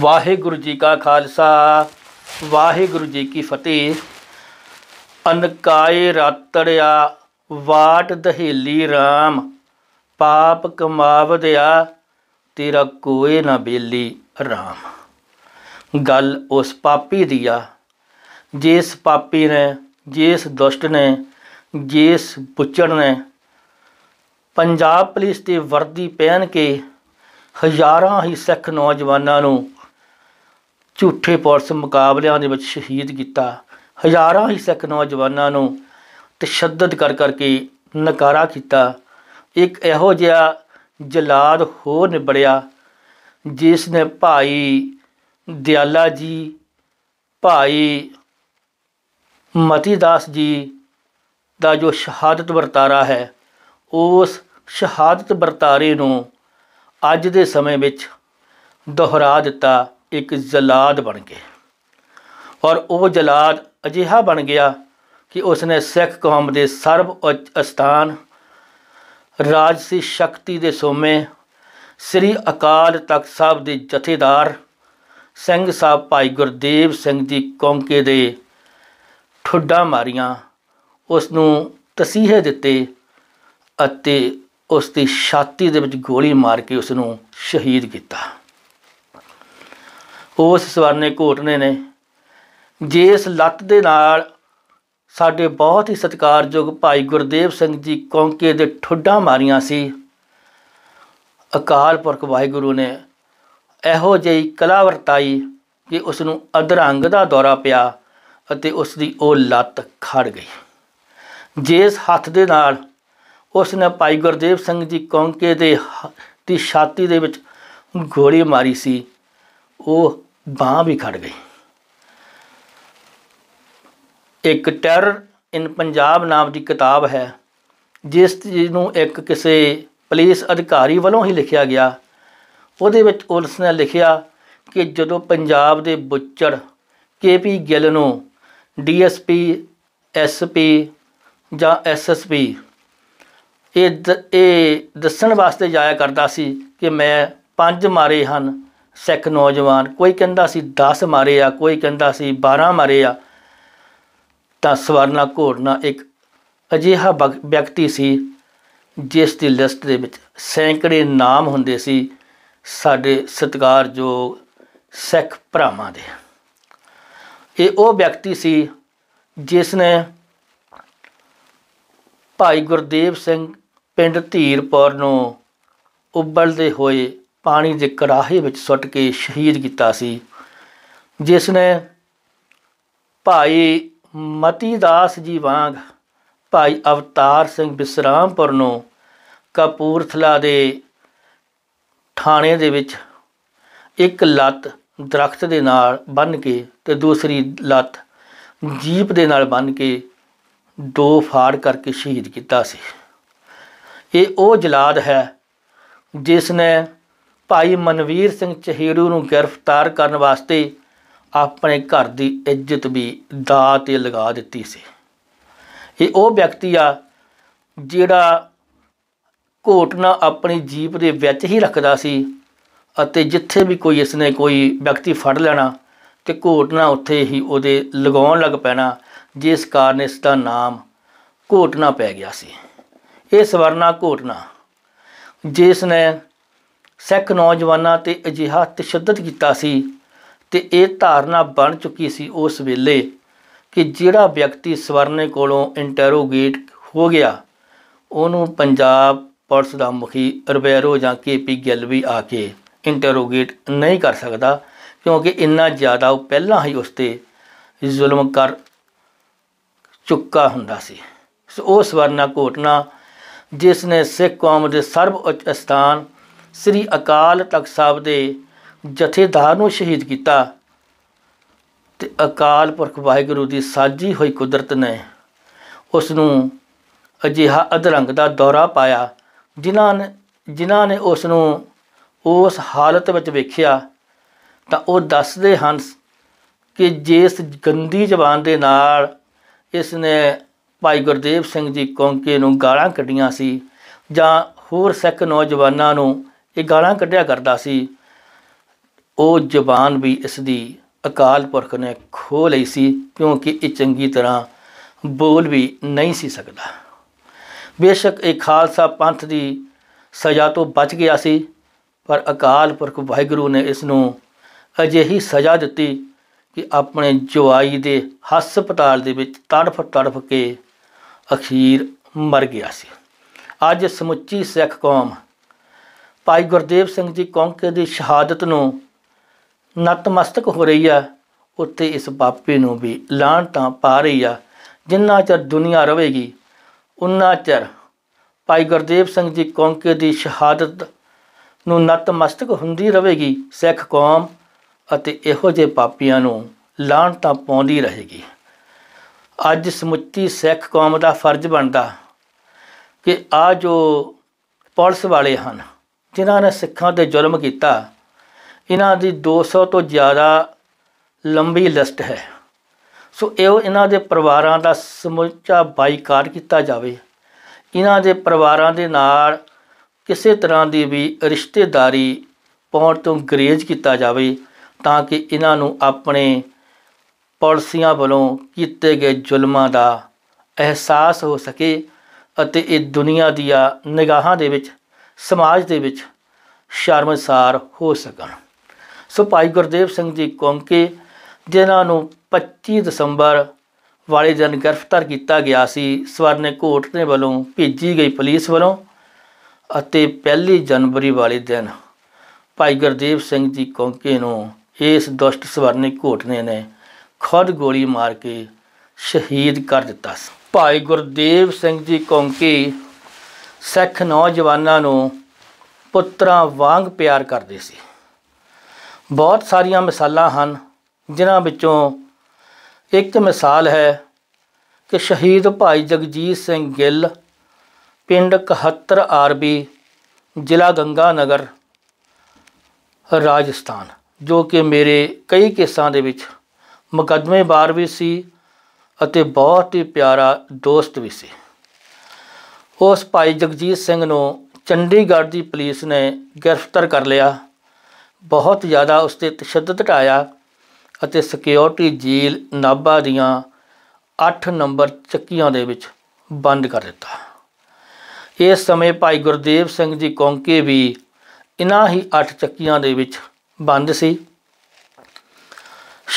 ਵਾਹਿਗੁਰੂ ਜੀ ਕਾ ਖਾਲਸਾ ਵਾਹਿਗੁਰੂ ਜੀ ਕੀ ਫਤਿਹ ਅਨਕਾਇ ਰਾਤੜਿਆ ਵਾਟ ਦਹੇਲੀ RAM ਪਾਪ ਕਮਾਵਦਿਆ ਤੇਰਾ ਕੋਏ ਨਾ ਬੇਲੀ RAM ਗੱਲ ਉਸ ਪਾਪੀ ਦੀ ਆ ਜਿਸ ਪਾਪੀ ਨੇ ਜਿਸ ਦੁਸ਼ਟ ਨੇ ਜਿਸ ਪੁੱਛੜ ਨੇ ਪੰਜਾਬ ਪੁਲਿਸ ਦੀ ਵਰਦੀ ਪਹਿਨ ਕੇ ਹਜ਼ਾਰਾਂ ਹੀ ਸਿੱਖ ਨੌਜਵਾਨਾਂ ਨੂੰ ਝੂਠੇ ਪੁਲਿਸ ਮੁਕਾਬਲਿਆਂ ਦੇ ਵਿੱਚ ਸ਼ਹੀਦ ਕੀਤਾ ਹਜ਼ਾਰਾਂ ਹੀ ਸਿੱਖ ਨੌਜਵਾਨਾਂ ਨੂੰ ਤਸ਼ੱਦਦ ਕਰ ਕਰਕੇ ਨਕਾਰਾ ਕੀਤਾ ਇੱਕ ਇਹੋ ਜਿਹਾ ਜਲਾਦ ਹੋਰ ਨਿਬੜਿਆ ਜਿਸ ਨੇ ਭਾਈ ਦਿਆਲਾ ਜੀ ਭਾਈ ਮਤੀਦਾਸ ਜੀ ਦਾ ਜੋ ਸ਼ਹਾਦਤ ਵਰਤਾਰਾ ਹੈ ਉਸ ਸ਼ਹਾਦਤ ਵਰਤਾਰੇ ਨੂੰ ਅੱਜ ਦੇ ਸਮੇਂ ਵਿੱਚ ਦੁਹਰਾ ਦਿੱਤਾ ਇੱਕ ਜਲਾਦ ਬਣ ਗਏ ਔਰ ਉਹ ਜਲਾਦ ਅਜਿਹਾ ਬਣ ਗਿਆ ਕਿ ਉਸਨੇ ਸਿੱਖ ਕੌਮ ਦੇ ਸਰਬ ਅਸਥਾਨ ਰਾਜਸੀ ਸ਼ਕਤੀ ਦੇ ਸੋਮੇ ਸ੍ਰੀ ਅਕਾਲ ਤਖਤ ਸਾਹਿਬ ਦੇ ਜਥੇਦਾਰ ਸਿੰਘ ਸਾਹਿਬ ਭਾਈ ਗੁਰਦੇਵ ਸਿੰਘ ਦੀ ਕੌਂਕੇ ਦੇ ਠੁੱਡਾ ਮਾਰੀਆਂ ਉਸ ਨੂੰ ਤਸੀਹੇ ਦਿੱਤੇ ਅਤੇ ਉਸ ਦੀ ਛਾਤੀ ਦੇ ਵਿੱਚ ਗੋਲੀ ਮਾਰ ਕੇ ਉਸ ਨੂੰ ਸ਼ਹੀਦ ਕੀਤਾ ਉਸ ਸਵਰਨੇ ਘੋਟਨੇ ਨੇ ਜਿਸ ਲੱਤ ਦੇ ਨਾਲ ਸਾਡੇ ਬਹੁਤ ਹੀ ਸਤਿਕਾਰਯੋਗ ਭਾਈ ਗੁਰਦੇਵ ਸਿੰਘ ਜੀ ਕੌਂਕੇ ਦੇ ਠੁੱਡਾਂ ਮਾਰੀਆਂ ਸੀ ਅਕਾਲ ਪੁਰਖ ਵਾਹਿਗੁਰੂ ਨੇ ਇਹੋ ਜਿਹੀ ਕਲਾ ਵਰਤਾਈ ਕਿ ਉਸ ਨੂੰ ਅਧਰੰਗ ਦਾ ਦੌਰਾ ਪਿਆ ਅਤੇ ਉਸ ਦੀ ਉਹ ਲੱਤ ਖੜ ਗਈ ਜਿਸ ਹੱਥ ਦੇ ਨਾਲ ਉਸ ਨੇ ਭਾਈ ਗੁਰਦੇਵ ਸਿੰਘ ਜੀ ਕੌਂਕੇ ਦੇ ਦੀ ਛਾਤੀ ਦੇ ਵਿੱਚ ਗੋਲੀ ਮਾਰੀ ਸੀ ਉਹ ਬਾਹ ਵੀ ਖੜ ਗਈ ਇੱਕ ਟੈਰਰ ਇਨ ਪੰਜਾਬ ਨਾਮ ਦੀ ਕਿਤਾਬ ਹੈ ਜਿਸ ਨੂੰ ਇੱਕ ਕਿਸੇ ਪੁਲਿਸ ਅਧਿਕਾਰੀ ਵੱਲੋਂ ਹੀ ਲਿਖਿਆ ਗਿਆ ਉਹਦੇ ਵਿੱਚ ਉਸ ਨੇ ਲਿਖਿਆ ਕਿ ਜਦੋਂ ਪੰਜਾਬ ਦੇ ਬੁੱਚੜ ਕੇਪੀ ਗਿੱਲ ਨੂੰ ਡੀਐਸਪੀ ਐਸਪੀ ਜਾਂ ਐਸਐਸਪੀ ਇਹ ਇਹ ਦੱਸਣ ਵਾਸਤੇ ਜਾਇਆ ਕਰਦਾ ਸੀ ਕਿ ਮੈਂ ਪੰਜ ਮਾਰੇ ਹਨ ਸਿੱਖ ਨੌਜਵਾਨ ਕੋਈ ਕਹਿੰਦਾ ਸੀ 10 ਮਾਰੇ ਆ ਕੋਈ ਕਹਿੰਦਾ ਸੀ 12 ਮਾਰੇ ਆ ਤਾਂ ਸਵਰਨਾ ਘੋੜਨਾ ਇੱਕ ਅਜਿਹਾ ਵਿਅਕਤੀ ਸੀ ਜਿਸ ਦੀ ਲਿਸਟ ਦੇ ਵਿੱਚ ਸੈਂਕੜੇ ਨਾਮ ਹੁੰਦੇ ਸੀ ਸਾਡੇ ਸਤਿਕਾਰਯੋਗ ਸਿੱਖ ਭਰਾਵਾਂ ਦੇ ਇਹ ਉਹ ਵਿਅਕਤੀ ਸੀ ਜਿਸ ਨੇ ਭਾਈ ਗੁਰਦੇਵ ਸਿੰਘ ਪਿੰਡ ਧੀਰਪੁਰ ਨੂੰ ਉੱਬਲਦੇ ਹੋਏ ਪਾਣੀ ਦੇ ਕੜਾਹੇ ਵਿੱਚ ਸੁੱਟ ਕੇ ਸ਼ਹੀਦ ਕੀਤਾ ਸੀ ਜਿਸ ਨੇ ਭਾਈ ਮਤੀ ਦਾਸ ਜੀ ਵਾਂਗ ਭਾਈ ਅਵਤਾਰ ਸਿੰਘ ਬਿਸਰਾਮਪੁਰ ਨੂੰ ਕਪੂਰਥਲਾ ਦੇ ਥਾਣੇ ਦੇ ਵਿੱਚ ਇੱਕ ਲੱਤ ਦਰਖਤ ਦੇ ਨਾਲ ਬੰਨ ਕੇ ਤੇ ਦੂਸਰੀ ਲੱਤ ਜੀਪ ਦੇ ਨਾਲ ਬੰਨ ਕੇ ਦੋ ਫਾੜ ਕਰਕੇ ਸ਼ਹੀਦ ਕੀਤਾ ਸੀ ਇਹ ਉਹ ਜਲਾਦ ਹੈ ਜਿਸ ਨੇ ਭਾਈ ਮਨਵੀਰ ਸਿੰਘ ਚਹੀਰੂ ਨੂੰ ਗ੍ਰਿਫਤਾਰ ਕਰਨ ਵਾਸਤੇ ਆਪਣੇ ਘਰ ਦੀ ਇੱਜ਼ਤ ਵੀ ਦਾਅ ਤੇ ਲਗਾ ਦਿੱਤੀ ਸੀ ਇਹ ਉਹ ਵਿਅਕਤੀ ਆ ਜਿਹੜਾ ਘੋਟਨਾ ਆਪਣੀ ਜੀਪ ਦੇ ਵਿੱਚ ਹੀ ਰੱਖਦਾ ਸੀ ਅਤੇ ਜਿੱਥੇ ਵੀ ਕੋਈ ਇਸਨੇ ਕੋਈ ਵਿਅਕਤੀ ਫੜ ਲੈਣਾ ਤੇ ਘੋਟਨਾ ਉੱਥੇ ਹੀ ਉਹਦੇ ਲਗਾਉਣ ਲੱਗ ਪੈਣਾ ਜਿਸ ਕਾਰਨ ਇਸ ਦਾ ਨਾਮ ਘੋਟਨਾ ਪੈ ਗਿਆ ਸੀ ਇਹ ਸਵਰਨਾ ਘੋਟਨਾ ਜਿਸ ਨੇ ਸਿੱਖ ਨੌਜਵਾਨਾਂ ਤੇ ਅਜਿਹਾ ਤਸ਼ੱਦਦ ਕੀਤਾ ਸੀ ਤੇ ਇਹ ਧਾਰਨਾ ਬਣ ਚੁੱਕੀ ਸੀ ਉਸ ਵੇਲੇ ਕਿ ਜਿਹੜਾ ਵਿਅਕਤੀ ਸਵਰਨੇ ਕੋਲੋਂ ਇੰਟਰੋਗੇਟ ਹੋ ਗਿਆ ਉਹਨੂੰ ਪੰਜਾਬ ਪੁਲਿਸ ਦਾ ਮੁਖੀ ਰਵੈਰੋ ਜਾਂ ਕੇਪੀ ਗਿੱਲ ਵੀ ਆ ਕੇ ਇੰਟਰੋਗੇਟ ਨਹੀਂ ਕਰ ਸਕਦਾ ਕਿਉਂਕਿ ਇੰਨਾ ਜ਼ਿਆਦਾ ਉਹ ਪਹਿਲਾਂ ਹੀ ਉਸ ਤੇ ਜ਼ੁਲਮ ਕਰ ਚੁੱਕਾ ਹੁੰਦਾ ਸੀ ਸੋ ਉਹ ਸਵਰਨਾ ਘੋਟਨਾ ਜਿਸ ਨੇ ਸਿੱਖ ਕੌਮ ਦੇ ਉੱਚ ਸਥਾਨ ਸ੍ਰੀ ਅਕਾਲ ਤਖਤ ਸਾਹਿਬ ਦੇ ਜਥੇਦਾਰ ਨੂੰ ਸ਼ਹੀਦ ਕੀਤਾ ਤੇ ਅਕਾਲ ਪੁਰਖ ਵਾਹਿਗੁਰੂ ਦੀ ਸਾਜੀ ਹੋਈ ਕੁਦਰਤ ਨੇ ਉਸ ਨੂੰ ਅਜਿਹਾ ਅਧਰੰਗ ਦਾ ਦੌਰਾ ਪਾਇਆ ਜਿਨ੍ਹਾਂ ਨੇ ਜਿਨ੍ਹਾਂ ਨੇ ਉਸ ਨੂੰ ਉਸ ਹਾਲਤ ਵਿੱਚ ਵੇਖਿਆ ਤਾਂ ਉਹ ਦੱਸਦੇ ਹਨ ਕਿ ਜਿਸ ਗੰਦੀ ਜ਼ਬਾਨ ਦੇ ਨਾਲ ਇਸ ਨੇ ਭਾਈ ਗੁਰਦੇਵ ਸਿੰਘ ਜੀ ਕੌਂਕੇ ਨੂੰ ਗਾਲਾਂ ਕੱਢੀਆਂ ਸੀ ਜਾਂ ਹੋਰ ਸਿੱਖ ਨੌਜਵਾਨਾਂ ਨੂੰ ਇਹ ਗਾਲਾਂ ਕੱਢਿਆ ਕਰਦਾ ਸੀ ਉਹ ਜ਼ਬਾਨ ਵੀ ਇਸ ਦੀ ਅਕਾਲ ਪੁਰਖ ਨੇ ਖੋ ਲਈ ਸੀ ਕਿਉਂਕਿ ਇਹ ਚੰਗੀ ਤਰ੍ਹਾਂ ਬੋਲ ਵੀ ਨਹੀਂ ਸੀ ਸਕਦਾ ਬੇਸ਼ੱਕ ਇਹ ਖਾਲਸਾ ਪੰਥ ਦੀ ਸਜ਼ਾ ਤੋਂ ਬਚ ਗਿਆ ਸੀ ਪਰ ਅਕਾਲ ਪੁਰਖ ਵਾਹਿਗੁਰੂ ਨੇ ਇਸ ਨੂੰ ਅਜਿਹੀ ਸਜ਼ਾ ਦਿੱਤੀ ਕਿ ਆਪਣੇ ਜਵਾਈ ਦੇ ਹਸਪਤਾਲ ਦੇ ਵਿੱਚ ਤੜਫ ਤੜਫ ਕੇ ਅਖੀਰ ਮਰ ਗਿਆ ਸੀ ਅੱਜ ਸਮੁੱਚੀ ਸਿੱਖ ਕੌਮ ਭਾਈ ਗੁਰਦੇਵ ਸਿੰਘ ਜੀ ਕੌਂਕੇ ਦੀ ਸ਼ਹਾਦਤ ਨੂੰ ਨਤਮਸਤਕ ਹੋ ਰਹੀ ਆ ਉੱਤੇ ਇਸ ਪਾਪੀ ਨੂੰ ਵੀ ਲਾਣ ਤਾਂ ਪਾ ਰਹੀ ਆ ਜਿੰਨਾ ਚਿਰ ਦੁਨੀਆ ਰਹੇਗੀ ਉਨਾ ਚਿਰ ਭਾਈ ਗੁਰਦੇਵ ਸਿੰਘ ਜੀ ਕੌਂਕੇ ਦੀ ਸ਼ਹਾਦਤ ਨੂੰ ਨਤਮਸਤਕ ਹੁੰਦੀ ਰਹੇਗੀ ਸਿੱਖ ਕੌਮ ਅਤੇ ਇਹੋ ਜਿਹੇ ਪਾਪੀਆਂ ਨੂੰ ਲਾਣ ਤਾਂ ਪਾਉਂਦੀ ਰਹੇਗੀ ਅੱਜ ਸਮੁੱਚੀ ਸਿੱਖ ਕੌਮ ਦਾ ਫਰਜ਼ ਬਣਦਾ ਕਿ ਆ ਜੋ ਪੁਲਿਸ ਵਾਲੇ ਹਨ ਜਿਨ੍ਹਾਂ ਨੇ ਸਿੱਖਾਂ ਤੇ ਜ਼ੁਲਮ ਕੀਤਾ ਇਹਨਾਂ ਦੀ 200 ਤੋਂ ਜ਼ਿਆਦਾ ਲੰਬੀ ਲਿਸਟ ਹੈ ਸੋ ਇਹ ਇਹਨਾਂ ਦੇ ਪਰਿਵਾਰਾਂ ਦਾ ਸਮੁੱਚਾ ਬਾਈਕਾਟ ਕੀਤਾ ਜਾਵੇ ਇਹਨਾਂ ਦੇ ਪਰਿਵਾਰਾਂ ਦੇ ਨਾਲ ਕਿਸੇ ਤਰ੍ਹਾਂ ਦੀ ਵੀ ਰਿਸ਼ਤੇਦਾਰੀ ਪਾਉਣ ਤੋਂ ਗਰੇਜ ਕੀਤਾ ਜਾਵੇ ਤਾਂ ਕਿ ਇਹਨਾਂ ਨੂੰ ਆਪਣੇ ਪੜਸੀਆਂ ਵੱਲੋਂ ਕੀਤੇ ਗਏ ਜ਼ੁਲਮਾਂ ਦਾ ਅਹਿਸਾਸ ਹੋ ਸਕੇ ਅਤੇ ਇਹ ਦੁਨੀਆ ਦੀਆਂ ਨਿਗਾਹਾਂ ਦੇ ਵਿੱਚ ਸਮਾਜ ਦੇ ਵਿੱਚ ਸ਼ਰਮਸਾਰ ਹੋ ਸਕਣ ਸੋ ਭਾਈ ਗੁਰਦੇਵ ਸਿੰਘ ਜੀ ਕੋਮਕੇ ਜਿਨ੍ਹਾਂ ਨੂੰ 25 ਦਸੰਬਰ ਵਾਲੇ ਦਿਨ ਗ੍ਰਿਫਤਾਰ ਕੀਤਾ ਗਿਆ ਸੀ ਸਵਰਨੇ ਦੇ ਵੱਲੋਂ ਭੇਜੀ ਗਈ ਪੁਲਿਸ ਵੱਲੋਂ ਅਤੇ 1 ਜਨਵਰੀ ਵਾਲੇ ਦਿਨ ਭਾਈ ਗੁਰਦੇਵ ਸਿੰਘ ਜੀ ਕੋਮਕੇ ਨੂੰ ਇਸ ਦੁਸ਼ਟ ਸਵਰਨੇ ਕੋਰਟ ਨੇ ਖੁਦ ਗੋਲੀ ਮਾਰ ਕੇ ਸ਼ਹੀਦ ਕਰ ਦਿੱਤਾ ਸੀ ਭਾਈ ਗੁਰਦੇਵ ਸਿੰਘ ਜੀ ਕੋਮਕੇ ਸਿੱਖ ਨੌਜਵਾਨਾਂ ਨੂੰ ਪੁੱਤਰਾਂ ਵਾਂਗ ਪਿਆਰ ਕਰਦੇ ਸੀ ਬਹੁਤ ਸਾਰੀਆਂ ਮਿਸਾਲਾਂ ਹਨ ਜਿਨ੍ਹਾਂ ਵਿੱਚੋਂ ਇੱਕ ਮਿਸਾਲ ਹੈ ਕਿ ਸ਼ਹੀਦ ਭਾਈ ਜਗਜੀਤ ਸਿੰਘ ਗਿੱਲ ਪਿੰਡ 71 ਆਰਬੀ ਜ਼ਿਲ੍ਹਾ ਗੰਗਾਨਗਰ ਰਾਜਸਥਾਨ ਜੋ ਕਿ ਮੇਰੇ ਕਈ ਕਿਸਾਂ ਦੇ ਵਿੱਚ ਬਾਰ ਵੀ ਸੀ ਅਤੇ ਬਹੁਤ ਹੀ ਪਿਆਰਾ ਦੋਸਤ ਵੀ ਸੀ ਉਸ ਭਾਈ ਜਗਜੀਤ ਸਿੰਘ ਨੂੰ ਚੰਡੀਗੜ੍ਹ ਦੀ ਪੁਲਿਸ ਨੇ ਗ੍ਰਿਫਤਾਰ ਕਰ ਲਿਆ ਬਹੁਤ ਜ਼ਿਆਦਾ ਉਸ ਤੇ ਤਸ਼ੱਦਦ ਟਾਇਆ ਅਤੇ ਸਿਕਿਉਰਿਟੀ ਜੀਲ ਨਾਬਾ ਦੀਆਂ 8 ਨੰਬਰ ਚੱਕੀਆਂ ਦੇ ਵਿੱਚ ਬੰਦ ਕਰ ਦਿੱਤਾ ਇਸ ਸਮੇਂ ਭਾਈ ਗੁਰਦੇਵ ਸਿੰਘ ਜੀ ਕੌਂਕੇ ਵੀ ਇਨ੍ਹਾਂ ਹੀ 8 ਚੱਕੀਆਂ ਦੇ ਵਿੱਚ ਬੰਦ ਸੀ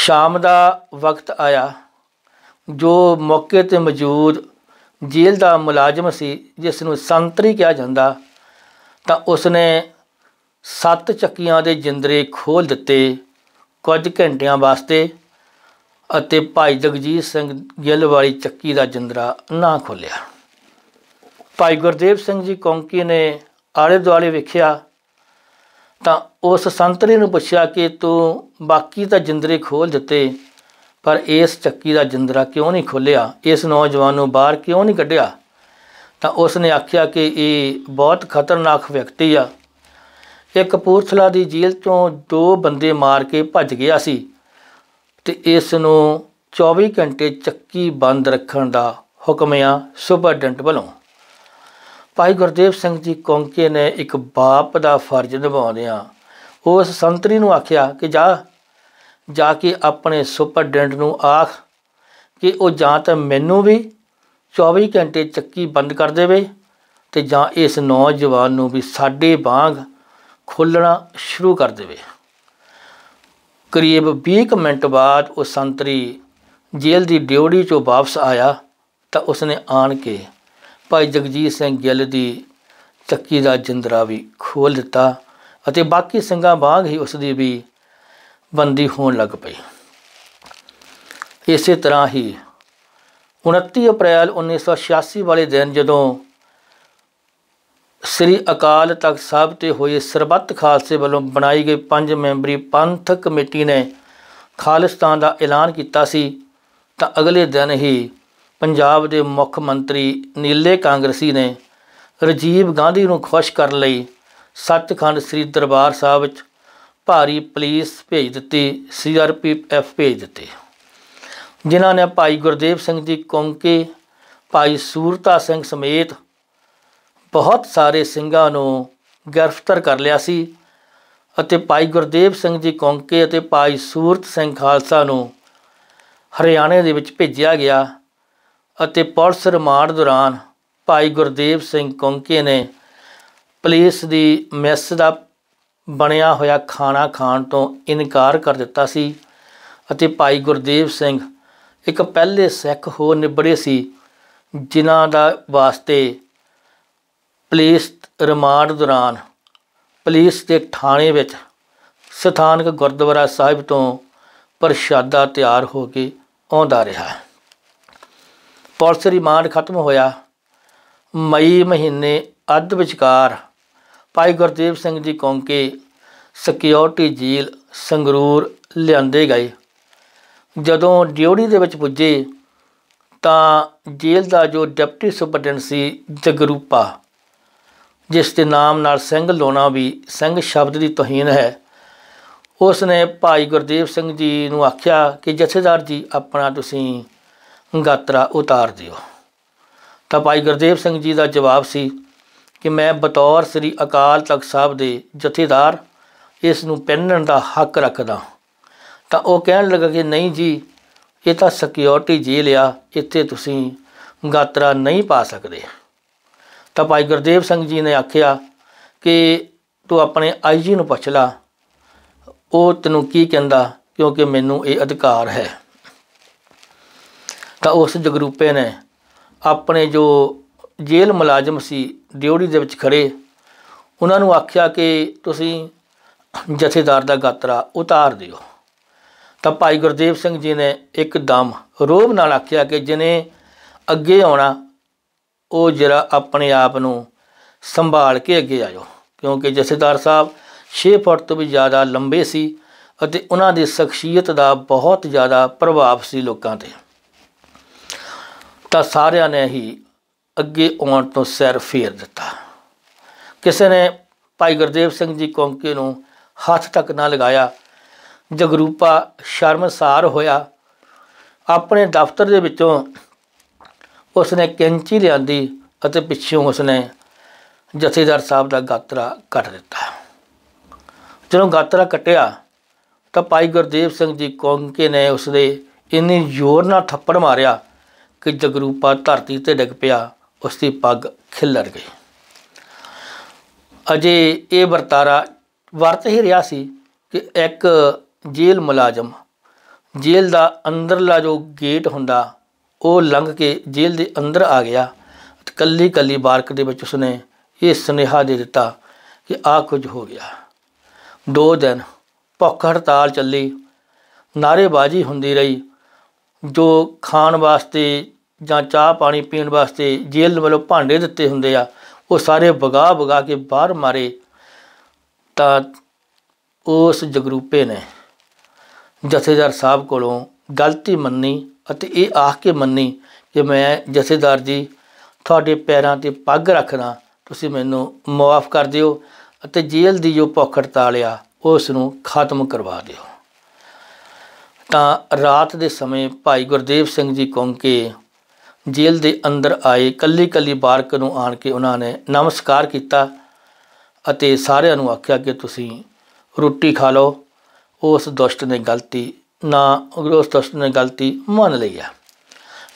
ਸ਼ਾਮ ਦਾ ਵਕਤ ਆਇਆ ਜੋ ਮੌਕੇ ਤੇ ਮੌਜੂਦ ਜੇਲ੍ਹ ਦਾ ਮੁਲਾਜ਼ਮ ਸੀ ਜਿਸ ਨੂੰ ਸੰਤਰੀ ਕਿਹਾ ਜਾਂਦਾ ਤਾਂ ਉਸ ਨੇ ਸੱਤ ਚੱਕੀਆਂ ਦੇ ਜਿੰਦਰੇ ਖੋਲ ਦਿੱਤੇ ਕੁਝ ਘੰਟਿਆਂ ਵਾਸਤੇ ਅਤੇ ਭਾਈ ਜਗਜੀਤ ਸਿੰਘ ਗਿੱਲ ਵਾਲੀ ਚੱਕੀ ਦਾ ਜਿੰਦਰਾ ਨਾ ਖੋਲਿਆ ਭਾਈ ਗੁਰਦੇਵ ਸਿੰਘ ਜੀ ਕੌਂਕੀ ਨੇ ਆਲੇ ਦੁਆਲੇ ਵੇਖਿਆ ਤਾਂ ਉਸ ਸੰਤਰੀ ਨੂੰ ਪੁੱਛਿਆ ਕਿ ਤੂੰ ਬਾਕੀ ਤਾਂ ਜਿੰਦਰੇ ਖੋਲ ਦਿੱਤੇ ਪਰ ਇਸ ਚੱਕੀ ਦਾ ਜਿੰਦਰਾ ਕਿਉਂ ਨਹੀਂ ਖੋਲਿਆ ਇਸ ਨੌਜਵਾਨ ਨੂੰ ਬਾਹਰ ਕਿਉਂ ਨਹੀਂ ਕੱਢਿਆ ਤਾਂ ਉਸ ਨੇ ਆਖਿਆ ਕਿ ਇਹ ਬਹੁਤ ਖਤਰਨਾਕ ਵਿਅਕਤੀ ਆ ਇੱਕ ਕਪੂਰਥਲਾ ਦੀ ਜੇਲ੍ਹ ਤੋਂ ਦੋ ਬੰਦੇ ਮਾਰ ਕੇ ਭੱਜ ਗਿਆ ਸੀ ਤੇ ਇਸ ਨੂੰ 24 ਘੰਟੇ ਚੱਕੀ ਬੰਦ ਰੱਖਣ ਦਾ ਹੁਕਮ ਆ ਸੁਪਰਡੈਂਟ ਵੱਲੋਂ ਭਾਈ ਗੁਰਦੇਵ ਸਿੰਘ ਜੀ ਕੌਂਕੇ ਨੇ ਇੱਕ ਬਾਪ ਦਾ ਫਰਜ਼ ਨਿਭਾਉਂਦਿਆਂ ਉਸ ਸੰਤਰੀ ਨੂੰ ਆਖਿਆ ਕਿ ਜਾ ਜਾ ਕੇ ਆਪਣੇ ਸੁਪਰਡੈਂਟ ਨੂੰ ਆਖ ਕਿ ਉਹ ਜਾਂ ਤਾਂ ਮੈਨੂੰ ਵੀ 24 ਘੰਟੇ ਚੱਕੀ ਬੰਦ ਕਰ ਦੇਵੇ ਤੇ ਜਾਂ ਇਸ ਨੌਜਵਾਨ ਨੂੰ ਵੀ ਸਾਡੇ ਬਾਗ ਖੋਲਣਾ ਸ਼ੁਰੂ ਕਰ ਦੇਵੇ ਕਰੀਬ 20 ਮਿੰਟ ਬਾਅਦ ਉਹ ਸੰਤਰੀ ਜੇਲ੍ਹ ਦੀ ਡਿਊਟੀ ਚੋਂ ਵਾਪਸ ਆਇਆ ਤਾਂ ਉਸਨੇ ਆਣ ਕੇ ਭਾਈ ਜਗਜੀਤ ਸਿੰਘ ਗਿੱਲ ਦੀ ਚੱਕੀ ਦਾ ਜਿੰਦਰਾ ਵੀ ਖੋਲ ਦਿੱਤਾ ਅਤੇ ਬਾਕੀ ਸਿੰਘਾਂ ਬਾਗ ਹੀ ਉਸ ਦੀ ਵੀ ਬੰਦੀ ਹੋਣ ਲੱਗ ਪਈ ਇਸੇ ਤਰ੍ਹਾਂ ਹੀ 29 ਅਪ੍ਰੈਲ 1986 ਵਾਲੇ ਦਿਨ ਜਦੋਂ ਸ੍ਰੀ ਅਕਾਲ ਤਖਤ ਸਾਹਿਬ ਤੇ ਹੋਏ ਸਰਬੱਤ ਖਾਲਸੇ ਵੱਲੋਂ ਬਣਾਈ ਗਈ ਪੰਜ ਮੈਂਬਰੀ ਪੰਥ ਕਮੇਟੀ ਨੇ ਖਾਲਿਸਤਾਨ ਦਾ ਐਲਾਨ ਕੀਤਾ ਸੀ ਤਾਂ ਅਗਲੇ ਦਿਨ ਹੀ ਪੰਜਾਬ ਦੇ ਮੁੱਖ ਮੰਤਰੀ ਨੀਲੇ ਕਾਂਗਰਸੀ ਨੇ ਰਜੀਵ ਗਾਂਧੀ ਨੂੰ ਖੁਸ਼ ਕਰਨ ਲਈ ਸੱਚਖੰਡ ਸ੍ਰੀ ਦਰਬਾਰ ਸਾਹਿਬ ਵਿੱਚ ਭਾਰੀ ਪੁਲਿਸ ਭੇਜ ਦਿੱਤੀ ਸੀਆਰਪੀਐਫ ਭੇਜ ਦਿੱਤੇ ਜਿਨ੍ਹਾਂ ਨੇ ਭਾਈ ਗੁਰਦੇਵ ਸਿੰਘ ਜੀ ਕੌਂਕੇ ਭਾਈ ਸੂਰਤਾ ਸਿੰਘ ਸਮੇਤ ਬਹੁਤ ਸਾਰੇ ਸਿੰਘਾਂ ਨੂੰ ਗ੍ਰਿਫਤਾਰ ਕਰ ਲਿਆ ਸੀ ਅਤੇ ਭਾਈ ਗੁਰਦੇਵ ਸਿੰਘ ਜੀ ਕੌਂਕੇ ਅਤੇ ਭਾਈ ਸੂਰਤ ਸਿੰਘ ਖਾਲਸਾ ਨੂੰ ਹਰਿਆਣੇ ਦੇ ਵਿੱਚ ਭੇਜਿਆ ਗਿਆ ਅਤੇ ਪੁਲਿਸ ਰਿਮਾਂਡ ਦੌਰਾਨ ਭਾਈ ਗੁਰਦੇਵ ਸਿੰਘ ਕੌਂਕੇ ਨੇ ਪੁਲਿਸ ਦੀ ਮਿਸ ਦਾ ਬਣਿਆ ਹੋਇਆ ਖਾਣਾ ਖਾਣ ਤੋਂ ਇਨਕਾਰ ਕਰ ਦਿੱਤਾ ਸੀ ਅਤੇ ਭਾਈ ਗੁਰਦੇਵ ਸਿੰਘ ਇੱਕ ਪਹਿਲੇ ਸਿੱਖ ਹੋ ਨਿਬੜੇ ਸੀ ਜਿਨ੍ਹਾਂ ਦਾ ਵਾਸਤੇ ਪੁਲਿਸ ਰਿਮਾਂਡ ਦੌਰਾਨ ਪੁਲਿਸ ਦੇ ਥਾਣੇ ਵਿੱਚ ਸਥਾਨਕ ਗੁਰਦੁਆਰਾ ਸਾਹਿਬ ਤੋਂ ਪ੍ਰਸ਼ਾਦਾ ਤਿਆਰ ਹੋ ਕੇ ਆਉਂਦਾ ਰਿਹਾ ਪੁਲਿਸ ਰਿਮਾਂਡ ਖਤਮ ਹੋਇਆ ਮਈ ਮਹੀਨੇ ਅੱਧ ਵਿਚਕਾਰ ਭਾਈ ਗੁਰਦੇਵ ਸਿੰਘ ਜੀ ਕੌਂਕੇ ਸਿਕਿਉਰਿਟੀ ਜੀਲ ਸੰਗਰੂਰ ਲਿਆਂਦੇ ਗਏ ਜਦੋਂ ਡਿਊਟੀ ਦੇ ਵਿੱਚ ਪੁੱਜੇ ਤਾਂ ਜੇਲ੍ਹ ਦਾ ਜੋ ਡਿਪਟੀ ਸੁਪਰਡੈਂਟ ਸੀ ਜਗਰੂਪਾ ਜਿਸ ਦੇ ਨਾਮ ਨਾਲ ਸਿੰਘ ਲੋਣਾ ਵੀ ਸਿੰਘ ਸ਼ਬਦ ਦੀ ਤੋਹੀਨ ਹੈ ਉਸ ਨੇ ਭਾਈ ਗੁਰਦੇਵ ਸਿੰਘ ਜੀ ਨੂੰ ਆਖਿਆ ਕਿ ਜਥੇਦਾਰ ਜੀ ਆਪਣਾ ਤੁਸੀਂ ਗਾਤਰਾ ਉਤਾਰ ਦਿਓ ਤਾਂ ਭਾਈ ਗੁਰਦੇਵ ਸਿੰਘ ਜੀ ਦਾ ਜਵਾਬ ਸੀ ਕਿ ਮੈਂ ਬਤੌਰ ਸ੍ਰੀ ਅਕਾਲ ਤਖਤ ਸਾਹਿਬ ਦੇ ਜਥੇਦਾਰ ਇਸ ਨੂੰ ਪਹਿਨਣ ਦਾ ਹੱਕ ਰੱਖਦਾ ਤਾਂ ਉਹ ਕਹਿਣ ਲੱਗਾ ਕਿ ਨਹੀਂ ਜੀ ਇਹ ਤਾਂ ਸਿਕਿਉਰਿਟੀ ਜੀ ਆ ਇੱਥੇ ਤੁਸੀਂ ਗਾਤਰਾ ਨਹੀਂ ਪਾ ਸਕਦੇ ਤਾਂ ਭਾਈ ਗੁਰਦੇਵ ਸਿੰਘ ਜੀ ਨੇ ਆਖਿਆ ਕਿ ਤੂੰ ਆਪਣੇ ਆਈਜੀ ਨੂੰ ਪੁੱਛ ਲੈ ਉਹ ਤੈਨੂੰ ਕੀ ਕਹਿੰਦਾ ਕਿਉਂਕਿ ਮੈਨੂੰ ਇਹ ਅਧਿਕਾਰ ਹੈ ਤਾਂ ਉਸ ਜਗਰੂਪੇ ਨੇ ਆਪਣੇ ਜੋ ਜੇਲ੍ਹ ਮੁਲਾਜ਼ਮ ਸੀ ਡਿਊਟੀ ਦੇ ਵਿੱਚ ਖੜੇ ਉਹਨਾਂ ਨੂੰ ਆਖਿਆ ਕਿ ਤੁਸੀਂ ਜਥੇਦਾਰ ਦਾ ਗਾਤਰਾ ਉਤਾਰ ਦਿਓ ਤਾਂ ਭਾਈ ਗੁਰਦੇਵ ਸਿੰਘ ਜੀ ਨੇ ਇੱਕਦਮ ਰੋਬ ਨਾਲ ਆਖਿਆ ਕਿ ਜਿਨੇ ਅੱਗੇ ਆਉਣਾ ਉਹ ਜਰਾ ਆਪਣੇ ਆਪ ਨੂੰ ਸੰਭਾਲ ਕੇ ਅੱਗੇ ਆਇਓ ਕਿਉਂਕਿ ਜਥੇਦਾਰ ਸਾਹਿਬ 6 ਫੁੱਟ ਤੋਂ ਵੀ ਜ਼ਿਆਦਾ ਲੰਬੇ ਸੀ ਅਤੇ ਉਹਨਾਂ ਦੀ ਸ਼ਖਸੀਅਤ ਦਾ ਬਹੁਤ ਜ਼ਿਆਦਾ ਪ੍ਰਭਾਵ ਸੀ ਲੋਕਾਂ ਤੇ ਤਾਂ ਸਾਰਿਆਂ ਨੇ ਹੀ ਅੱਗੇ ਆਉਣ ਤੋਂ ਸਿਰ ਫੇਰ ਦਿੱਤਾ ਕਿਸੇ ਨੇ ਭਾਈ ਗੁਰਦੇਵ ਸਿੰਘ ਜੀ ਕੌਂਕੇ ਨੂੰ ਹੱਥ ਤੱਕ ਨਾ ਲਗਾਇਆ ਜਗਰੂਪਾ ਸ਼ਰਮਸਾਰ ਹੋਇਆ ਆਪਣੇ ਦਫ਼ਤਰ ਦੇ ਵਿੱਚੋਂ ਉਸਨੇ ਕੈਂਚੀ ਲਿਆਂਦੀ ਅਤੇ ਪਿੱਛੋਂ ਉਸਨੇ ਜਥੇਦਾਰ ਸਾਹਿਬ ਦਾ ਗਾਤਰਾ ਕੱਟ ਦਿੱਤਾ ਜਦੋਂ ਗਾਤਰਾ ਕਟਿਆ ਤਾਂ ਭਾਈ ਗੁਰਦੇਵ ਸਿੰਘ ਜੀ ਕੌਂਕੇ ਨੇ ਉਸਦੇ ਇੰਨੀ ਜ਼ੋਰ ਨਾਲ ਥੱਪੜ ਮਾਰਿਆ ਕਿ ਜਗਰੂਪਾ ਧਰਤੀ ਤੇ ਡਿੱਗ ਪਿਆ ਉਸ ਦੀ ਪੱਗ ਖਿੱਲਰ ਗਈ ਅਜੇ ਇਹ ਵਰਤਾਰਾ ਵਰਤ ਹੀ ਰਿਹਾ ਸੀ ਕਿ ਇੱਕ ਜੇਲ੍ਹ ਮੁਲਾਜ਼ਮ ਜੇਲ੍ਹ ਦਾ ਅੰਦਰਲਾ ਜੋ ਗੇਟ ਹੁੰਦਾ ਉਹ ਲੰਘ ਕੇ ਜੇਲ੍ਹ ਦੇ ਅੰਦਰ ਆ ਗਿਆ ਕੱਲੀ ਕੱਲੀ ਬਾਰਕ ਦੇ ਵਿੱਚ ਉਸਨੇ ਇਹ ਸੁਨੇਹਾ ਦੇ ਦਿੱਤਾ ਕਿ ਆ ਕੁਝ ਹੋ ਗਿਆ ਦੋ ਦਿਨ ਭੁੱਖ ਹੜਤਾਲ ਚੱਲੀ ਨਾਰੇਬਾਜ਼ੀ ਹੁੰਦੀ ਰਹੀ ਜੋ ਖਾਣ ਵਾਸਤੇ ਜਾਂ ਚਾਹ ਪਾਣੀ ਪੀਣ ਵਾਸਤੇ ਜੇਲ੍ਹ ਵੱਲੋਂ ਭਾਂਡੇ ਦਿੱਤੇ ਹੁੰਦੇ ਆ ਉਹ ਸਾਰੇ ਵਗਾ ਵਗਾ ਕੇ ਬਾਹਰ ਮਾਰੇ ਤਾਂ ਉਸ ਜਗਰੂਪੇ ਨੇ ਜਥੇਦਾਰ ਸਾਹਿਬ ਕੋਲੋਂ ਗਲਤੀ ਮੰਨੀ ਅਤੇ ਇਹ ਆਖ ਕੇ ਮੰਨੀ ਕਿ ਮੈਂ ਜਥੇਦਾਰ ਜੀ ਤੁਹਾਡੇ ਪੈਰਾਂ ਤੇ ਪੱਗ ਰੱਖਦਾ ਤੁਸੀਂ ਮੈਨੂੰ ਮਾਫ ਕਰ ਦਿਓ ਅਤੇ ਜੇਲ੍ਹ ਦੀ ਜੋ ਪੌਖੜਤਾਲ ਆ ਉਸ ਨੂੰ ਖਤਮ ਕਰਵਾ ਦਿਓ ਤਾਂ ਰਾਤ ਦੇ ਸਮੇਂ ਭਾਈ ਗੁਰਦੇਵ ਸਿੰਘ ਜੀ ਕੋਂਕੇ ਜੇਲ੍ਹ ਦੇ ਅੰਦਰ ਆਏ ਕੱਲੀ-ਕੱਲੀ ਬਾਰਕ ਨੂੰ ਆਣ ਕੇ ਉਹਨਾਂ ਨੇ ਨਮਸਕਾਰ ਕੀਤਾ ਅਤੇ ਸਾਰਿਆਂ ਨੂੰ ਆਖਿਆ ਕਿ ਤੁਸੀਂ ਰੋਟੀ ਖਾ ਲਓ ਉਸ ਦੁਸ਼ਟ ਨੇ ਗਲਤੀ ਨਾ ਉਸ ਦੁਸ਼ਟ ਨੇ ਗਲਤੀ ਮੰਨ ਲਈ ਆ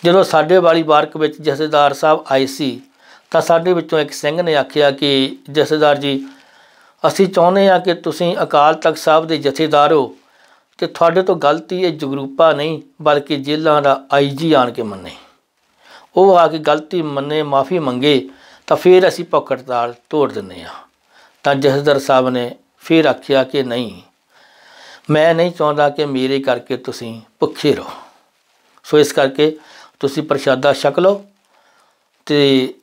ਜਦੋਂ ਸਾਡੇ ਵਾਲੀ ਬਾਰਕ ਵਿੱਚ ਜਸੇਦਾਰ ਸਾਹਿਬ ਆਏ ਸੀ ਤਾਂ ਸਾਡੇ ਵਿੱਚੋਂ ਇੱਕ ਸਿੰਘ ਨੇ ਆਖਿਆ ਕਿ ਜਸੇਦਾਰ ਜੀ ਅਸੀਂ ਚਾਹੁੰਦੇ ਆ ਕਿ ਤੁਸੀਂ ਅਕਾਲ ਤਖਤ ਸਾਹਿਬ ਦੇ ਜਥੇਦਾਰ ਹੋ ਤੇ ਤੁਹਾਡੇ ਤੋਂ ਗਲਤੀ ਇਹ ਜਗਰੂਪਾ ਨਹੀਂ ਬਲਕਿ ਜੇਲ੍ਹਾਂ ਦਾ ਆਈਜੀ ਆਣ ਕੇ ਮੰਨੇ ਉਹ ਆ ਕੇ ਗਲਤੀ ਮੰਨੇ ਮਾਫੀ ਮੰਗੇ ਤਾਂ ਫਿਰ ਅਸੀਂ ਪਕੜਤਾਲ ਤੋੜ ਦਿੰਨੇ ਆ ਤਾਂ ਜਸਦਰ ਸਾਹਿਬ ਨੇ ਫਿਰ ਆਖਿਆ ਕਿ ਨਹੀਂ ਮੈਂ ਨਹੀਂ ਚਾਹੁੰਦਾ ਕਿ ਮੇਰੇ ਕਰਕੇ ਤੁਸੀਂ ਭੁੱਖੇ ਰਹੋ ਸੋ ਇਸ ਕਰਕੇ ਤੁਸੀਂ ਪ੍ਰਸ਼ਾਦਾ ਛਕ ਲਓ ਤੇ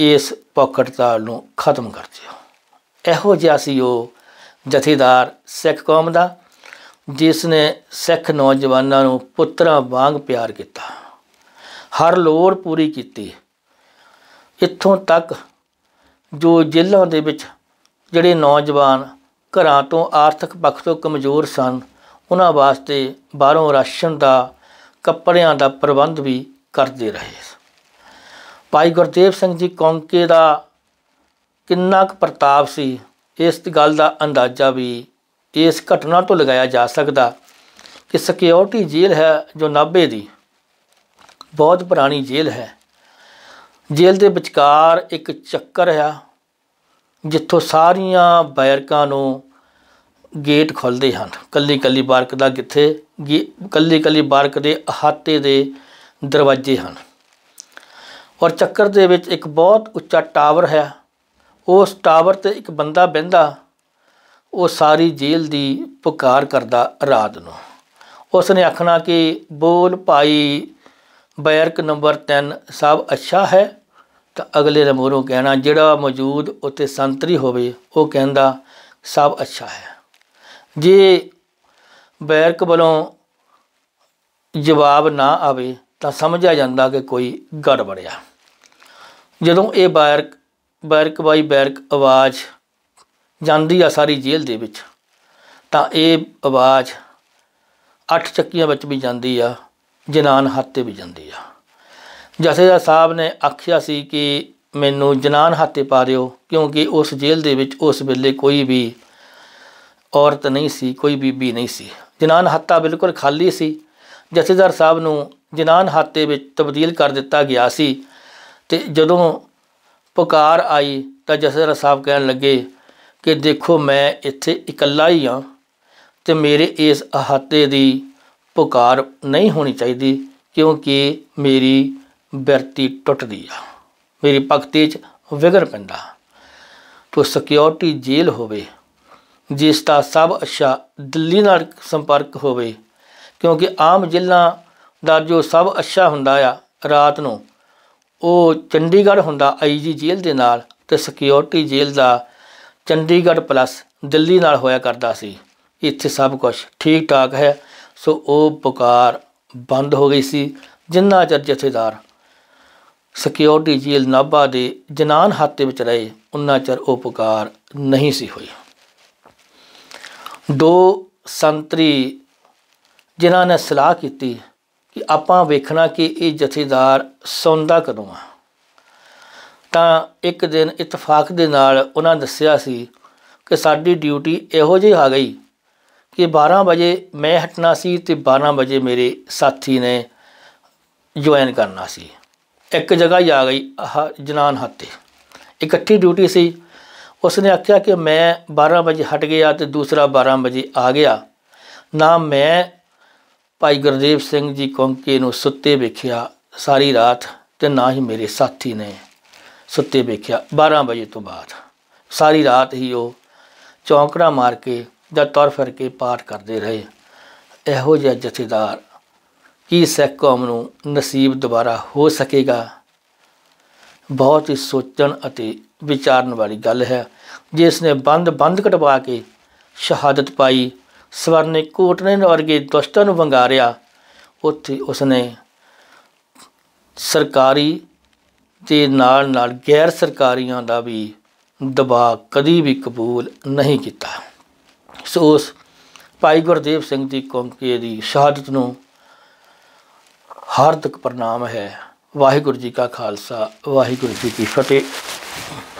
ਇਸ ਪਕੜਤਾਲ ਨੂੰ ਖਤਮ ਕਰ ਦਿਓ ਇਹੋ ਜਿਹਾ ਸੀ ਉਹ ਜਥੇਦਾਰ ਸਿੱਖ ਕੌਮ ਦਾ ਜਿਸ ਨੇ ਸਿੱਖ ਨੌਜਵਾਨਾਂ ਨੂੰ ਪੁੱਤਰਾਂ ਵਾਂਗ ਪਿਆਰ ਕੀਤਾ ਹਰ ਲੋੜ ਪੂਰੀ ਕੀਤੀ ਇੱਥੋਂ ਤੱਕ ਜੋ ਜ਼ਿਲ੍ਹਿਆਂ ਦੇ ਵਿੱਚ ਜਿਹੜੇ ਨੌਜਵਾਨ ਘਰਾਂ ਤੋਂ ਆਰਥਿਕ ਪੱਖ ਤੋਂ ਕਮਜ਼ੋਰ ਸਨ ਉਹਨਾਂ ਵਾਸਤੇ ਬਾਹਰੋਂ ਰਾਸ਼ਨ ਦਾ ਕੱਪੜਿਆਂ ਦਾ ਪ੍ਰਬੰਧ ਵੀ ਕਰਦੇ ਰਹੇ ਭਾਈ ਗੁਰਦੇਵ ਸਿੰਘ ਜੀ ਕੌਂਕੇ ਦਾ ਕਿੰਨਾ ਕੁ ਪ੍ਰਤਾਪ ਸੀ ਇਸ ਗੱਲ ਦਾ ਅੰਦਾਜ਼ਾ ਵੀ ਇਸ ਘਟਨਾ ਤੋਂ ਲਗਾਇਆ ਜਾ ਸਕਦਾ ਕਿ ਸਿਕਿਉਰਿਟੀ ਜੇਲ੍ਹ ਹੈ ਜੋ ਨਾਬੇ ਦੀ ਬਹੁਤ ਪੁਰਾਣੀ ਜੇਲ੍ਹ ਹੈ ਜੇਲ੍ਹ ਦੇ ਵਿਚਕਾਰ ਇੱਕ ਚੱਕਰ ਆ ਜਿੱਥੋਂ ਸਾਰੀਆਂ ਬੈਰਕਾਂ ਨੂੰ ਗੇਟ ਖੁੱਲਦੇ ਹਨ ਕੱਲੀ ਕੱਲੀ ਬਾਰਕ ਦਾ ਕਿੱਥੇ ਕੱਲੀ ਕੱਲੀ ਬਾਰਕ ਦੇ ਅਹਾਤੇ ਦੇ ਦਰਵਾਜ਼ੇ ਹਨ ਔਰ ਚੱਕਰ ਦੇ ਵਿੱਚ ਇੱਕ ਬਹੁਤ ਉੱਚਾ ਟਾਵਰ ਹੈ ਉਸ ਟਾਵਰ ਤੇ ਇੱਕ ਬੰਦਾ ਬੈੰਦਾ ਉਹ ਸਾਰੀ ਜੇਲ੍ਹ ਦੀ ਪੁਕਾਰ ਕਰਦਾ ਰਾਤ ਨੂੰ ਉਸ ਨੇ ਆਖਣਾ ਕਿ ਬੋਲ ਭਾਈ ਬੈਰਕ ਨੰਬਰ 3 ਸਭ ਅੱਛਾ ਹੈ ਤਾਂ ਅਗਲੇ ਦਾ ਮੋਰੋਂ ਕਹਿਣਾ ਜਿਹੜਾ ਮੌਜੂਦ ਉੱਤੇ ਸੰਤਰੀ ਹੋਵੇ ਉਹ ਕਹਿੰਦਾ ਸਭ ਅੱਛਾ ਹੈ ਜੇ ਬੈਰਕ ਵੱਲੋਂ ਜਵਾਬ ਨਾ ਆਵੇ ਤਾਂ ਸਮਝਿਆ ਜਾਂਦਾ ਕਿ ਕੋਈ ਗੜਬੜਿਆ ਜਦੋਂ ਇਹ ਬੈਰਕ ਬੈਰਕ ਬਾਈ ਬੈਰਕ ਆਵਾਜ਼ ਜਾਂਦੀ ਆ ਸਾਰੀ ਜੇਲ੍ਹ ਦੇ ਵਿੱਚ ਤਾਂ ਇਹ ਆਵਾਜ਼ ਅੱਠ ਚੱਕੀਆਂ ਵਿੱਚ ਵੀ ਜਾਂਦੀ ਆ ਜਨਾਨ ਹੱਥ ਤੇ ਵੀ ਜਾਂਦੀ ਆ ਜਥੇਦਾਰ ਸਾਹਿਬ ਨੇ ਆਖਿਆ ਸੀ ਕਿ ਮੈਨੂੰ ਜਨਾਨ ਹੱਥ ਤੇ ਪਾ ਦਿਓ ਕਿਉਂਕਿ ਉਸ ਜੇਲ੍ਹ ਦੇ ਵਿੱਚ ਉਸ ਵੇਲੇ ਕੋਈ ਵੀ ਔਰਤ ਨਹੀਂ ਸੀ ਕੋਈ ਬੀਬੀ ਨਹੀਂ ਸੀ ਜਨਾਨ ਹੱਤਾ ਬਿਲਕੁਲ ਖਾਲੀ ਸੀ ਜਸੇਦਾਰ ਸਾਹਿਬ ਨੂੰ ਜਨਾਨ ਹੱਤੇ ਵਿੱਚ ਤਬਦੀਲ ਕਰ ਦਿੱਤਾ ਗਿਆ ਸੀ ਤੇ ਜਦੋਂ ਪੁਕਾਰ ਆਈ ਤਾਂ ਜਸੇਦਾਰ ਸਾਹਿਬ ਕਹਿਣ ਲੱਗੇ ਕਿ ਦੇਖੋ ਮੈਂ ਇੱਥੇ ਇਕੱਲਾ ਹੀ ਆ ਤੇ ਮੇਰੇ ਇਸ ਹੱਤੇ ਦੀ ਪੁਕਾਰ ਨਹੀਂ ਹੋਣੀ ਚਾਹੀਦੀ ਕਿਉਂਕਿ ਮੇਰੀ ਬਿਰਤੀ ਟੁੱਟਦੀ ਆ ਮੇਰੀ ਭਗਤੀ 'ਚ ਵਿਗੜ ਪੈਂਦਾ ਤੋ ਸਿਕਿਉਰਿਟੀ ਜੇਲ ਹੋਵੇ ਜਿਸ ਦਾ ਸਭ ਅੱਛਾ ਦਿੱਲੀ ਨਾਲ ਸੰਪਰਕ ਹੋਵੇ ਕਿਉਂਕਿ ਆਮ ਜ਼ਿਲ੍ਹਾ ਦਾ ਜੋ ਸਭ ਅੱਛਾ ਹੁੰਦਾ ਆ ਰਾਤ ਨੂੰ ਉਹ ਚੰਡੀਗੜ੍ਹ ਹੁੰਦਾ ਆਈਜੀ ਜੇਲ ਦੇ ਨਾਲ ਤੇ ਸਿਕਿਉਰਿਟੀ ਜੇਲ ਦਾ ਚੰਡੀਗੜ੍ਹ ਪਲੱਸ ਦਿੱਲੀ ਨਾਲ ਹੋਇਆ ਕਰਦਾ ਸੀ ਇੱਥੇ ਸਭ ਕੁਝ ਠੀਕ ਠਾਕ ਹੈ ਸੋ ਉਹ ਪੁਕਾਰ ਬੰਦ ਹੋ ਗਈ ਸੀ ਜਿੰਨਾ ਚਿਰ ਜਥੇਦਾਰ ਸਿਕਿਉਰਟੀ ਜੀਲ ਨਾਬਾ ਦੇ ਜਨਾਨ ਹਾਤੇ ਵਿੱਚ ਰਹੇ ਉਨਾ ਚਿਰ ਉਹ ਪੁਕਾਰ ਨਹੀਂ ਸੀ ਹੋਈ ਦੋ ਸੰਤਰੀ ਜਿਨ੍ਹਾਂ ਨੇ ਸਲਾਹ ਕੀਤੀ ਕਿ ਆਪਾਂ ਵੇਖਣਾ ਕਿ ਇਹ ਜਥੇਦਾਰ ਸੌਂਦਾ ਕਦੋਂ ਆ ਤਾਂ ਇੱਕ ਦਿਨ ਇਤਫਾਕ ਦੇ ਨਾਲ ਉਹਨਾਂ ਦੱਸਿਆ ਸੀ ਕਿ ਸਾਡੀ ਡਿਊਟੀ ਇਹੋ ਜਿਹੀ ਆ ਗਈ ਕਿ 12 ਵਜੇ ਮੈਂ ਹਟਣਾ ਸੀ ਤੇ 12 ਵਜੇ ਮੇਰੇ ਸਾਥੀ ਨੇ ਜੁਆਇਨ ਕਰਨਾ ਸੀ ਇੱਕ ਜਗ੍ਹਾ ਹੀ ਆ ਗਈ ਜਨਾਨ ਹੱਤੇ ਇਕੱਠੀ ਡਿਊਟੀ ਸੀ ਉਸਨੇ ਆਖਿਆ ਕਿ ਮੈਂ 12 ਵਜੇ ਹਟ ਗਿਆ ਤੇ ਦੂਸਰਾ 12 ਵਜੇ ਆ ਗਿਆ ਨਾ ਮੈਂ ਭਾਈ ਗੁਰਦੇਵ ਸਿੰਘ ਜੀ ਕੋਂਕੇ ਨੂੰ ਸੁੱਤੇ ਵੇਖਿਆ ਸਾਰੀ ਰਾਤ ਤੇ ਨਾ ਹੀ ਮੇਰੇ ਸਾਥੀ ਨੇ ਸੁੱਤੇ ਵੇਖਿਆ 12 ਵਜੇ ਤੋਂ ਬਾਅਦ ਸਾਰੀ ਰਾਤ ਹੀ ਉਹ ਚੌਂਕੜਾ ਮਾਰ ਕੇ ਜਾਂ ਤੁਰ ਫਿਰ ਕੇ ਪਾਠ ਕਰਦੇ ਰਹੇ ਇਹੋ ਜਿਹਾ ਜਥੇਦਾਰ ਕੀ ਸਿੱਖ ਕੌਮ ਨੂੰ ਨਸੀਬ ਦੁਬਾਰਾ ਹੋ ਸਕੇਗਾ ਬਹੁਤ ਹੀ ਸੋਚਣ ਅਤੇ ਵਿਚਾਰਨ ਵਾਲੀ ਗੱਲ ਹੈ ਜਿਸ ਨੇ ਬੰਦ ਬੰਦ ਕਟਵਾ ਕੇ ਸ਼ਹਾਦਤ ਪਾਈ ਸਵਰਨੇ ਕੋਟਨੇ ਵਰਗੇ ਦੁਸ਼ਟਾਂ ਨੂੰ ਵੰਗਾਰਿਆ ਉੱਥੇ ਉਸਨੇ ਸਰਕਾਰੀ ਤੇ ਨਾਲ ਨਾਲ ਗੈਰ ਸਰਕਾਰੀਆਂ ਦਾ ਵੀ ਦਬਾਅ ਕਦੀ ਵੀ ਕਬੂਲ ਨਹੀਂ ਕੀਤਾ ਸੋ ਉਸ ਭਾਈ ਗੁਰਦੇਵ ਸਿੰਘ ਦੀ ਕੌਂਕੇ ਦੀ ਸ਼ਹਾਦਤ ਨੂੰ ਹਾਰਦਿਕ ਪ੍ਰਣਾਮ ਹੈ ਵਾਹਿਗੁਰੂ ਜੀ ਕਾ ਖਾਲਸਾ ਵਾਹਿਗੁਰੂ ਜੀ ਕੀ ਫਤਿਹ